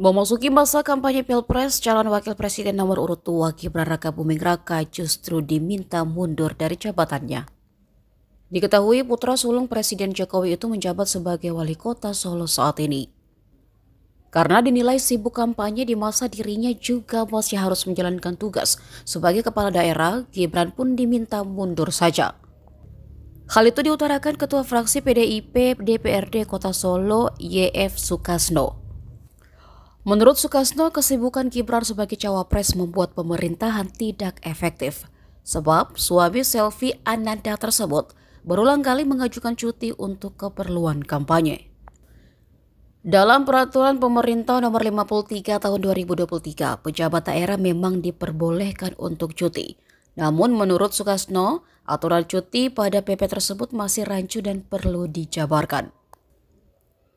Memasuki masa kampanye Pilpres, calon wakil presiden nomor urut 2 Gibran Raka Buming Raka justru diminta mundur dari jabatannya. Diketahui putra sulung Presiden Jokowi itu menjabat sebagai wali kota Solo saat ini. Karena dinilai sibuk kampanye di masa dirinya juga masih harus menjalankan tugas. Sebagai kepala daerah, Gibran pun diminta mundur saja. Hal itu diutarakan Ketua Fraksi PDIP DPRD Kota Solo, YF Sukasno. Menurut Sukasno, kesibukan Gibran sebagai cawapres membuat pemerintahan tidak efektif. Sebab suami selfie Ananda tersebut berulang kali mengajukan cuti untuk keperluan kampanye. Dalam peraturan pemerintah nomor 53 tahun 2023, pejabat daerah memang diperbolehkan untuk cuti. Namun menurut Sukasno, aturan cuti pada PP tersebut masih rancu dan perlu dijabarkan.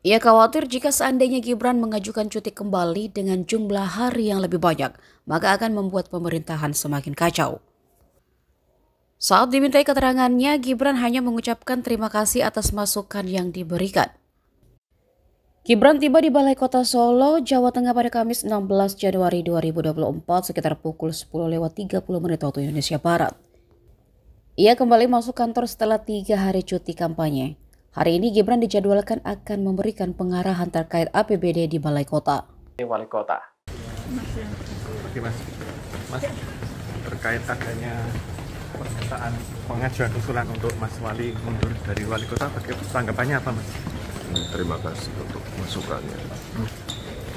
Ia khawatir jika seandainya Gibran mengajukan cuti kembali dengan jumlah hari yang lebih banyak, maka akan membuat pemerintahan semakin kacau. Saat dimintai keterangannya, Gibran hanya mengucapkan terima kasih atas masukan yang diberikan. Gibran tiba di Balai Kota Solo, Jawa Tengah pada Kamis 16 Januari 2024 sekitar pukul 10 lewat 30 menit waktu Indonesia Barat. Ia kembali masuk kantor setelah tiga hari cuti kampanye. Hari ini Gibran dijadwalkan akan memberikan pengarahan terkait APBD di Balai Kota. Wali Kota. Oke mas, mas terkait adanya permintaan pengajuan usulan untuk Mas Wali mundur dari Wali Kota, bagaimana tanggapannya apa mas? Hmm, terima kasih untuk masukannya. Hmm.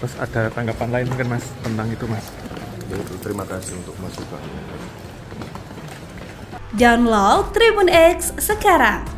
Terus ada tanggapan lain mungkin mas tentang itu mas? Ya, terima kasih untuk masukannya. Download Tribun X sekarang